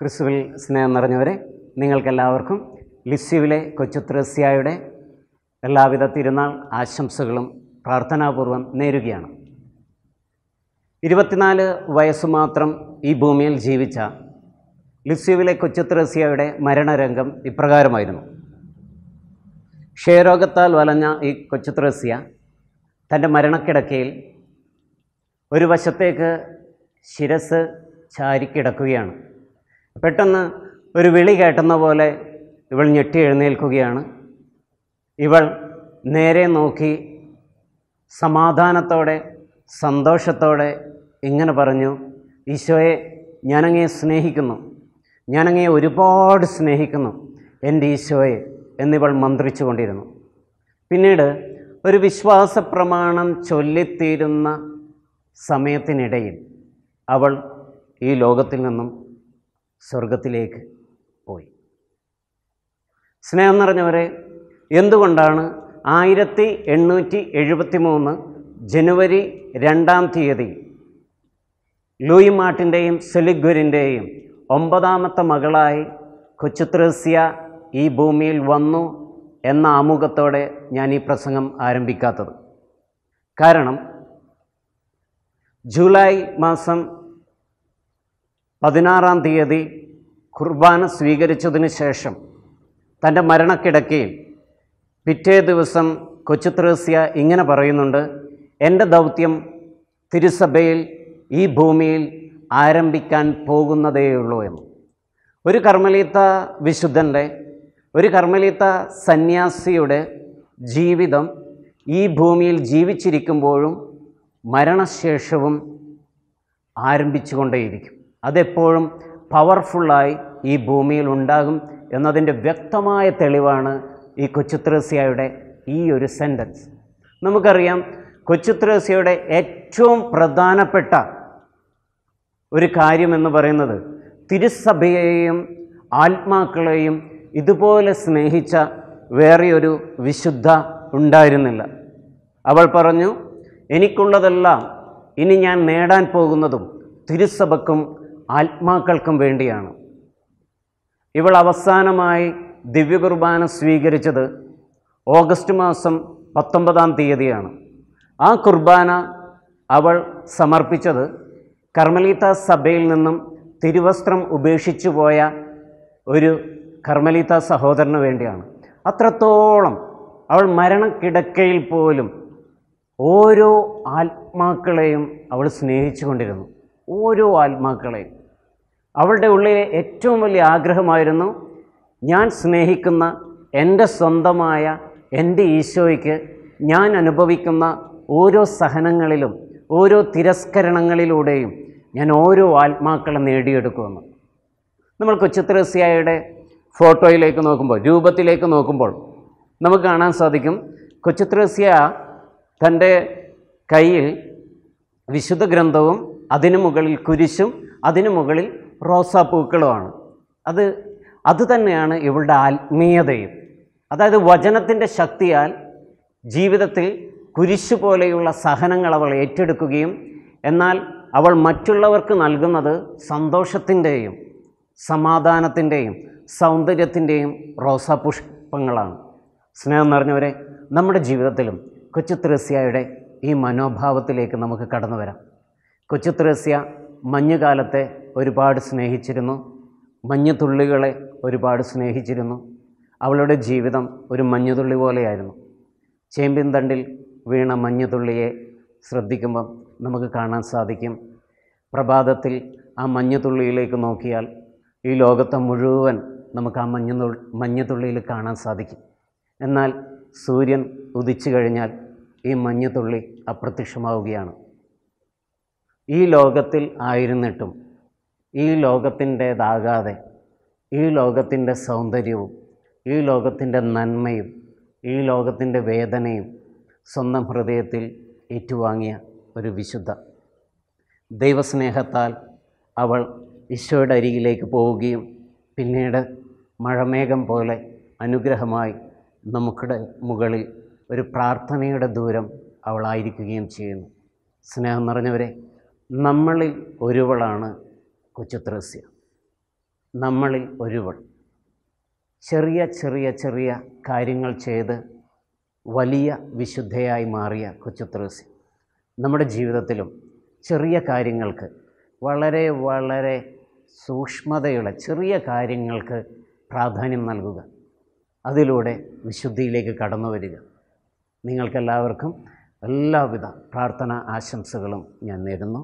ക്രിസ്തുവിൽ സ്നേഹം നിറഞ്ഞവരെ നിങ്ങൾക്കെല്ലാവർക്കും ലിസ്യുവിലെ കൊച്ചുത്രസ്യായുടെ എല്ലാവിധ തിരുനാൾ ആശംസകളും പ്രാർത്ഥനാപൂർവം നേരുകയാണ് ഇരുപത്തിനാല് വയസ്സ് മാത്രം ഈ ഭൂമിയിൽ ജീവിച്ച ലിസ്യുവിലെ കൊച്ചുത്രസ്യായുടെ മരണരംഗം ഇപ്രകാരമായിരുന്നു ക്ഷയരോഗത്താൽ വലഞ്ഞ ഈ കൊച്ചുത്രസ്യ തൻ്റെ മരണക്കിടക്കയിൽ ഒരു വശത്തേക്ക് ശിരസ് ചാരിക്കിടക്കുകയാണ് പെട്ടെന്ന് ഒരു വിളി കേട്ടുന്ന പോലെ ഇവൾ ഞെട്ടി എഴുന്നേൽക്കുകയാണ് ഇവൾ നേരെ നോക്കി സമാധാനത്തോടെ സന്തോഷത്തോടെ ഇങ്ങനെ പറഞ്ഞു ഈശോയെ ഞാനങ്ങയെ സ്നേഹിക്കുന്നു ഞാനങ്ങയെ ഒരുപാട് സ്നേഹിക്കുന്നു എൻ്റെ ഈശോയെ എന്നിവൾ മന്ത്രിച്ചു കൊണ്ടിരുന്നു പിന്നീട് ഒരു വിശ്വാസ പ്രമാണം ചൊല്ലിത്തീരുന്ന സമയത്തിനിടയിൽ അവൾ ഈ ലോകത്തിൽ നിന്നും സ്വർഗത്തിലേക്ക് പോയി സ്നേഹം നിറഞ്ഞവരെ എന്തുകൊണ്ടാണ് ആയിരത്തി എണ്ണൂറ്റി എഴുപത്തി മൂന്ന് ജനുവരി രണ്ടാം തീയതി ലൂയി മാട്ടിൻ്റെയും സെലിഗ്വരിൻ്റെയും ഒമ്പതാമത്തെ മകളായി കൊച്ചുത്രസ്യ ഈ ഭൂമിയിൽ വന്നു എന്ന ആമുഖത്തോടെ ഞാൻ ഈ പ്രസംഗം ആരംഭിക്കാത്തത് കാരണം ജൂലൈ മാസം പതിനാറാം തീയതി കുർബാന സ്വീകരിച്ചതിന് ശേഷം തൻ്റെ മരണക്കിടക്കയിൽ പിറ്റേ ദിവസം ത്രേസ്യ ഇങ്ങനെ പറയുന്നുണ്ട് എൻ്റെ ദൗത്യം തിരുസഭയിൽ ഈ ഭൂമിയിൽ ആരംഭിക്കാൻ പോകുന്നതേയുള്ളൂ എന്ന് ഒരു കർമ്മലീത്ത വിശുദ്ധൻ്റെ ഒരു കർമ്മലീത്ത സന്യാസിയുടെ ജീവിതം ഈ ഭൂമിയിൽ ജീവിച്ചിരിക്കുമ്പോഴും മരണശേഷവും ആരംഭിച്ചുകൊണ്ടേയിരിക്കും അതെപ്പോഴും പവർഫുള്ളായി ഈ ഭൂമിയിൽ ഉണ്ടാകും എന്നതിൻ്റെ വ്യക്തമായ തെളിവാണ് ഈ കൊച്ചുത്രേസ്യയുടെ ഈ ഒരു സെൻറ്റൻസ് നമുക്കറിയാം കൊച്ചുത്രേസ്യയുടെ ഏറ്റവും പ്രധാനപ്പെട്ട ഒരു കാര്യമെന്ന് പറയുന്നത് തിരുസഭയെയും ആത്മാക്കളെയും ഇതുപോലെ സ്നേഹിച്ച വേറെയൊരു വിശുദ്ധ ഉണ്ടായിരുന്നില്ല അവൾ പറഞ്ഞു എനിക്കുള്ളതെല്ലാം ഇനി ഞാൻ നേടാൻ പോകുന്നതും തിരുസഭക്കും ആത്മാക്കൾക്കും വേണ്ടിയാണ് ഇവൾ അവസാനമായി ദിവ്യകുർബാന സ്വീകരിച്ചത് ഓഗസ്റ്റ് മാസം പത്തൊമ്പതാം തീയതിയാണ് ആ കുർബാന അവൾ സമർപ്പിച്ചത് കർമ്മലീത്ത സഭയിൽ നിന്നും തിരുവസ്ത്രം ഉപേക്ഷിച്ചു പോയ ഒരു കർമ്മലീത്ത സഹോദരന് വേണ്ടിയാണ് അത്രത്തോളം അവൾ മരണക്കിടക്കയിൽ പോലും ഓരോ ആത്മാക്കളെയും അവൾ സ്നേഹിച്ചു കൊണ്ടിരുന്നു ഓരോ ആത്മാക്കളെയും അവളുടെ ഉള്ളിലെ ഏറ്റവും വലിയ ആഗ്രഹമായിരുന്നു ഞാൻ സ്നേഹിക്കുന്ന എൻ്റെ സ്വന്തമായ എൻ്റെ ഈശോയ്ക്ക് ഞാൻ അനുഭവിക്കുന്ന ഓരോ സഹനങ്ങളിലും ഓരോ തിരസ്കരണങ്ങളിലൂടെയും ഞാൻ ഓരോ ആത്മാക്കളെ നേടിയെടുക്കുമെന്ന് നമ്മൾ കൊച്ചുത്രസിയായുടെ ഫോട്ടോയിലേക്ക് നോക്കുമ്പോൾ രൂപത്തിലേക്ക് നോക്കുമ്പോൾ നമുക്ക് കാണാൻ സാധിക്കും കൊച്ചുത്രസിയ തൻ്റെ കയ്യിൽ വിശുദ്ധ ഗ്രന്ഥവും അതിനു മുകളിൽ കുരിശും അതിനു മുകളിൽ റോസാപ്പൂക്കളുമാണ് അത് അതുതന്നെയാണ് ഇവളുടെ ആത്മീയതയും അതായത് വചനത്തിൻ്റെ ശക്തിയാൽ ജീവിതത്തിൽ കുരിശ് പോലെയുള്ള സഹനങ്ങൾ അവൾ ഏറ്റെടുക്കുകയും എന്നാൽ അവൾ മറ്റുള്ളവർക്ക് നൽകുന്നത് സന്തോഷത്തിൻ്റെയും സമാധാനത്തിൻ്റെയും സൗന്ദര്യത്തിൻ്റെയും റോസാപുഷ്പങ്ങളാണ് സ്നേഹം നിറഞ്ഞവരെ നമ്മുടെ ജീവിതത്തിലും കൊച്ചു ത്രസ്യയുടെ ഈ മനോഭാവത്തിലേക്ക് നമുക്ക് കടന്നു വരാം കൊച്ചുത്രേസ്യ മഞ്ഞുകാലത്തെ ഒരുപാട് സ്നേഹിച്ചിരുന്നു മഞ്ഞുതുള്ളികളെ ഒരുപാട് സ്നേഹിച്ചിരുന്നു അവളുടെ ജീവിതം ഒരു മഞ്ഞുതുള്ളി പോലെയായിരുന്നു ചേമ്പിൻ തണ്ടിൽ വീണ മഞ്ഞുതുള്ളിയെ ശ്രദ്ധിക്കുമ്പം നമുക്ക് കാണാൻ സാധിക്കും പ്രഭാതത്തിൽ ആ മഞ്ഞുതുള്ളിയിലേക്ക് നോക്കിയാൽ ഈ ലോകത്തെ മുഴുവൻ നമുക്ക് ആ മഞ്ഞു മഞ്ഞുതുള്ളിയിൽ കാണാൻ സാധിക്കും എന്നാൽ സൂര്യൻ ഉദിച്ചു കഴിഞ്ഞാൽ ഈ മഞ്ഞുതുള്ളി അപ്രത്യക്ഷമാവുകയാണ് ഈ ലോകത്തിൽ ആയിരുന്നിട്ടും ഈ ലോകത്തിൻ്റേതാകാതെ ഈ ലോകത്തിൻ്റെ സൗന്ദര്യവും ഈ ലോകത്തിൻ്റെ നന്മയും ഈ ലോകത്തിൻ്റെ വേദനയും സ്വന്തം ഹൃദയത്തിൽ ഏറ്റുവാങ്ങിയ ഒരു വിശുദ്ധ ദൈവസ്നേഹത്താൽ അവൾ ഈശോയുടെ അരികിലേക്ക് പോവുകയും പിന്നീട് മഴമേഘം പോലെ അനുഗ്രഹമായി നമുക്കിടെ മുകളിൽ ഒരു പ്രാർത്ഥനയുടെ ദൂരം അവളായിരിക്കുകയും ചെയ്യുന്നു സ്നേഹം നിറഞ്ഞവരെ നമ്മളിൽ ഒരുവളാണ് കൊച്ചുത്രസ്യ നമ്മളിൽ ഒരുവൾ ചെറിയ ചെറിയ ചെറിയ കാര്യങ്ങൾ ചെയ്ത് വലിയ വിശുദ്ധയായി മാറിയ കൊച്ചുത്രസ്യ നമ്മുടെ ജീവിതത്തിലും ചെറിയ കാര്യങ്ങൾക്ക് വളരെ വളരെ സൂക്ഷ്മതയുള്ള ചെറിയ കാര്യങ്ങൾക്ക് പ്രാധാന്യം നൽകുക അതിലൂടെ വിശുദ്ധിയിലേക്ക് കടന്നു വരിക നിങ്ങൾക്കെല്ലാവർക്കും എല്ലാവിധ പ്രാർത്ഥന ആശംസകളും ഞാൻ നേരുന്നു